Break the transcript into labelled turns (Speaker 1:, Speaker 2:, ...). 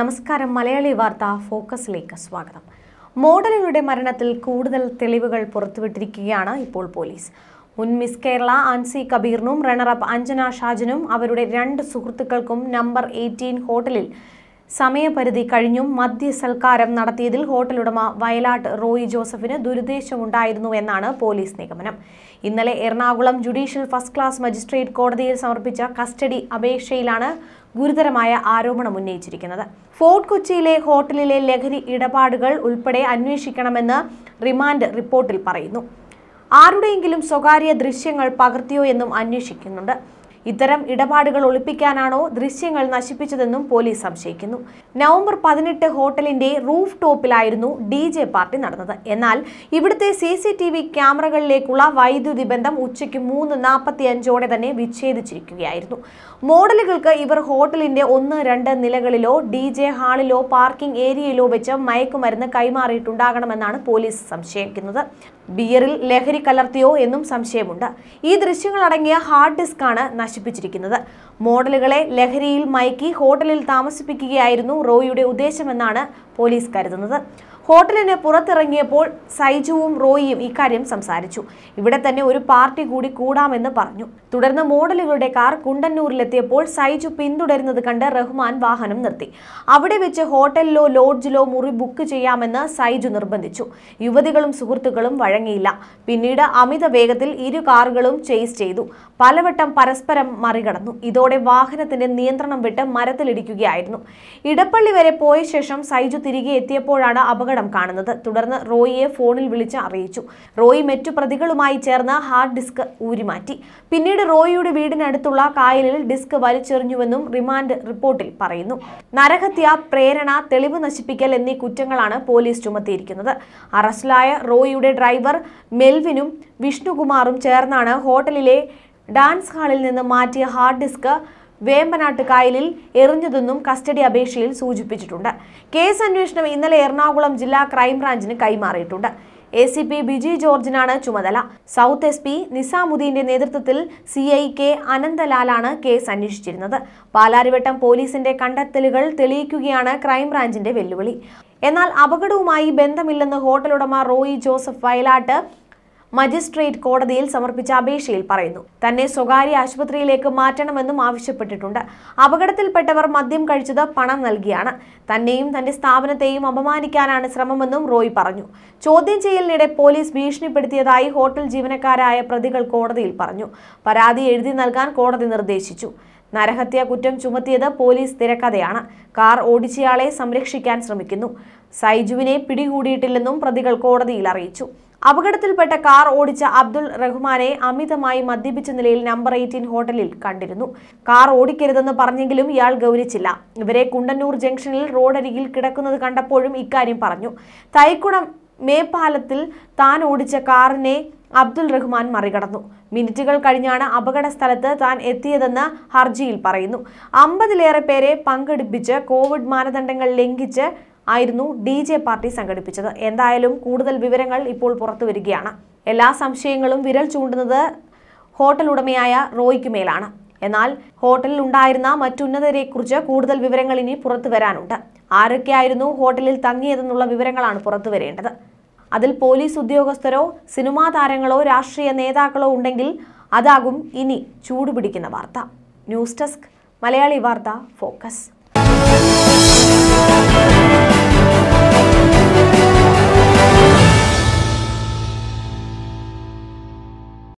Speaker 1: നമസ്കാരം മലയാളി വാർത്ത ഫോക്കസിലേക്ക് സ്വാഗതം മോഡലുകളുടെ മരണത്തിൽ കൂടുതൽ തെളിവുകൾ പുറത്തുവിട്ടിരിക്കുകയാണ് ഇപ്പോൾ പോലീസ് മുൻ മിസ് കേരള ആൻസി കബീറിനും റണ്ണറപ്പ് അഞ്ജന ഷാജനും അവരുടെ രണ്ട് സുഹൃത്തുക്കൾക്കും നമ്പർ എയ്റ്റീൻ ഹോട്ടലിൽ സമയപരിധി കഴിഞ്ഞും മദ്യസൽക്കാരം നടത്തിയതിൽ ഹോട്ടലുടമ വയലാട്ട് റോയി ജോസഫിന് എന്നാണ് പോലീസ് നിഗമനം ഇന്നലെ Ernakulam judicial first class magistrate കോടതിയിൽ സമർപ്പിച്ച കസ്റ്റഡി അപേക്ഷയിലാണ് ഗുരുതരമായ ആരോപണം ഉന്നയിച്ചിരിക്കുന്നത് ഫോർട്ട് കൊച്ചിയിലെ ഹോട്ടലിലെ ലഹരി ഇടപാടുകൾ ഉൾപ്പെടെ അന്വേഷിക്കണമെന്ന് റിമാൻഡ് റിപ്പോർട്ടിൽ പറയുന്നു ആരുടെയെങ്കിലും സ്വകാര്യ ദൃശ്യങ്ങൾ പകർത്തിയോ എന്നും അന്വേഷിക്കുന്നുണ്ട് ഇത്തരം ഇടപാടുകൾ ഒളിപ്പിക്കാനാണോ ദൃശ്യങ്ങൾ നശിപ്പിച്ചതെന്നും പോലീസ് സംശയിക്കുന്നു നവംബർ പതിനെട്ട് ഹോട്ടലിന്റെ റൂഫ് ടോപ്പിലായിരുന്നു ഡി പാർട്ടി നടന്നത് എന്നാൽ ഇവിടുത്തെ സി സി ടി വി ക്യാമറകളിലേക്കുള്ള വൈദ്യുതി ബന്ധം ഉച്ചയ്ക്ക് മൂന്ന് നാൽപ്പത്തി അഞ്ചോടെ തന്നെ വിച്ഛേദിച്ചിരിക്കുകയായിരുന്നു മോഡലുകൾക്ക് ഇവർ ഹോട്ടലിന്റെ ഒന്ന് രണ്ട് നിലകളിലോ ഡി ഹാളിലോ പാർക്കിംഗ് ഏരിയയിലോ വെച്ച് മയക്കുമരുന്ന് കൈമാറിയിട്ടുണ്ടാകണമെന്നാണ് പോലീസ് സംശയിക്കുന്നത് ബിയറിൽ ലഹരി കലർത്തിയോ എന്നും സംശയമുണ്ട് ഈ ദൃശ്യങ്ങളടങ്ങിയ ഹാർഡ് ഡിസ്ക് ആണ് നശിപ്പിച്ചിരിക്കുന്നത് മോഡലുകളെ ലഹരിയിൽ മയക്കി ഹോട്ടലിൽ താമസിപ്പിക്കുകയായിരുന്നു റോയിയുടെ ഉദ്ദേശമെന്നാണ് പോലീസ് കരുതുന്നത് ഹോട്ടലിന് പുറത്തിറങ്ങിയപ്പോൾ സൈജുവും റോയിയും ഇക്കാര്യം സംസാരിച്ചു ഇവിടെ തന്നെ ഒരു പാർട്ടി കൂടി കൂടാമെന്ന് പറഞ്ഞു തുടർന്ന് മോഡലുകളുടെ കാർ കുണ്ടന്നൂരിലെത്തിയപ്പോൾ സൈജു പിന്തുടരുന്നത് കണ്ട് റഹ്മാൻ വാഹനം നിർത്തി അവിടെ വെച്ച് ഹോട്ടലിലോ ലോഡ്ജിലോ മുറി ബുക്ക് ചെയ്യാമെന്ന് സൈജു നിർബന്ധിച്ചു യുവതികളും സുഹൃത്തുക്കളും വഴങ്ങിയില്ല പിന്നീട് അമിത വേഗത്തിൽ ഇരു കാറുകളും ചേസ് ചെയ്തു പലവട്ടം പരസ്പരം മറികടന്നു ഇതോടെ വാഹനത്തിന്റെ നിയന്ത്രണം വിട്ട് മരത്തിലിടിക്കുകയായിരുന്നു ഇടപ്പള്ളി വരെ പോയ ശേഷം സൈജു തിരികെ എത്തിയപ്പോഴാണ് അപകടം കാണുന്നത് തുടർന്ന് റോയിയെ ഫോണിൽ വിളിച്ച് അറിയിച്ചു റോയി മറ്റു പ്രതികളുമായി ചേർന്ന് ഹാർഡ് ഡിസ്ക് ഊരിമാറ്റി പിന്നീട് റോയിയുടെ വീടിനടുത്തുള്ള കായലിൽ ഡിസ്ക് വലിച്ചെറിഞ്ഞുവെന്നും റിമാൻഡ് റിപ്പോർട്ടിൽ പറയുന്നു നരഹത്യ പ്രേരണ തെളിവ് നശിപ്പിക്കൽ എന്നീ കുറ്റങ്ങളാണ് പോലീസ് ചുമത്തിയിരിക്കുന്നത് അറസ്റ്റിലായ റോയിയുടെ ഡ്രൈവർ മെൽവിനും വിഷ്ണുകുമാറും ചേർന്നാണ് ഹോട്ടലിലെ ഡാൻസ് ഹാളിൽ നിന്ന് മാറ്റിയ ഹാർഡ് ഡിസ്ക് വേമ്പനാട്ട് കായലിൽ എറിഞ്ഞതെന്നും കസ്റ്റഡി അപേക്ഷയിൽ സൂചിപ്പിച്ചിട്ടുണ്ട് കേസ് അന്വേഷണം ഇന്നലെ എറണാകുളം ജില്ലാ ക്രൈംബ്രാഞ്ചിന് കൈമാറിയിട്ടുണ്ട് എ സി പി ബിജി ജോർജിനാണ് ചുമതല സൗത്ത് എസ് പി നിസാമുദ്ദീന്റെ നേതൃത്വത്തിൽ സി ഐ കെ അനന്തലാലാണ് കേസ് അന്വേഷിച്ചിരുന്നത് പാലാരിവട്ടം പോലീസിന്റെ കണ്ടെത്തലുകൾ തെളിയിക്കുകയാണ് ക്രൈംബ്രാഞ്ചിന്റെ വെല്ലുവിളി എന്നാൽ അപകടവുമായി ബന്ധമില്ലെന്ന് ഹോട്ടലുടമ റോയി ജോസഫ് വയലാട്ട് മജിസ്ട്രേറ്റ് കോടതിയിൽ സമർപ്പിച്ച അപേക്ഷയിൽ പറയുന്നു തന്നെ സ്വകാര്യ ആശുപത്രിയിലേക്ക് മാറ്റണമെന്നും ആവശ്യപ്പെട്ടിട്ടുണ്ട് അപകടത്തിൽപ്പെട്ടവർ മദ്യം കഴിച്ചത് പണം നൽകിയാണ് തന്നെയും തന്റെ സ്ഥാപനത്തെയും അപമാനിക്കാനാണ് ശ്രമമെന്നും റോയ് പറഞ്ഞു ചോദ്യം ചെയ്യലിനിടെ പോലീസ് ഭീഷണിപ്പെടുത്തിയതായി ഹോട്ടൽ ജീവനക്കാരായ പ്രതികൾ കോടതിയിൽ പറഞ്ഞു പരാതി എഴുതി നൽകാൻ കോടതി നിർദ്ദേശിച്ചു നരഹത്യ കുറ്റം ചുമത്തിയത് പോലീസ് തിരക്കഥയാണ് കാർ ഓടിച്ചയാളെ സംരക്ഷിക്കാൻ ശ്രമിക്കുന്നു സൈജുവിനെ പിടികൂടിയിട്ടില്ലെന്നും പ്രതികൾ കോടതിയിൽ അറിയിച്ചു അപകടത്തിൽപ്പെട്ട കാർ ഓടിച്ച അബ്ദുൾ റഹ്മാനെ അമിതമായി മദ്യപിച്ച നിലയിൽ നമ്പർ എയ്റ്റീൻ ഹോട്ടലിൽ കണ്ടിരുന്നു കാർ ഓടിക്കരുതെന്ന് പറഞ്ഞെങ്കിലും ഇയാൾ ഗൗനിച്ചില്ല ഇവരെ കുണ്ടന്നൂർ ജംഗ്ഷനിൽ റോഡരികിൽ കിടക്കുന്നത് കണ്ടപ്പോഴും ഇക്കാര്യം പറഞ്ഞു തൈക്കുടം മേപ്പാലത്തിൽ താൻ ഓടിച്ച കാറിനെ അബ്ദുൾ റഹ്മാൻ മറികടന്നു മിനിറ്റുകൾ കഴിഞ്ഞാണ് അപകട സ്ഥലത്ത് താൻ എത്തിയതെന്ന് ഹർജിയിൽ പറയുന്നു അമ്പതിലേറെ പേരെ പങ്കെടുപ്പിച്ച് കോവിഡ് മാനദണ്ഡങ്ങൾ ലംഘിച്ച് ആയിരുന്നു ഡി ജെ പാർട്ടി സംഘടിപ്പിച്ചത് എന്തായാലും കൂടുതൽ വിവരങ്ങൾ ഇപ്പോൾ പുറത്തു വരികയാണ് എല്ലാ സംശയങ്ങളും വിരൽ ചൂണ്ടുന്നത് ഹോട്ടൽ ഉടമയായ റോയ്ക്ക് മേലാണ് എന്നാൽ ഹോട്ടലിൽ ഉണ്ടായിരുന്ന മറ്റുന്നതരെക്കുറിച്ച് കൂടുതൽ വിവരങ്ങൾ ഇനി പുറത്തു വരാനുണ്ട് ആരൊക്കെയായിരുന്നു ഹോട്ടലിൽ തങ്ങിയതെന്നുള്ള വിവരങ്ങളാണ് പുറത്തു വരേണ്ടത് അതിൽ പോലീസ് ഉദ്യോഗസ്ഥരോ സിനിമാ താരങ്ങളോ രാഷ്ട്രീയ നേതാക്കളോ ഉണ്ടെങ്കിൽ അതാകും ഇനി ചൂടുപിടിക്കുന്ന വാർത്ത ന്യൂസ് ഡെസ്ക് മലയാളി വാർത്ത ഫോക്കസ്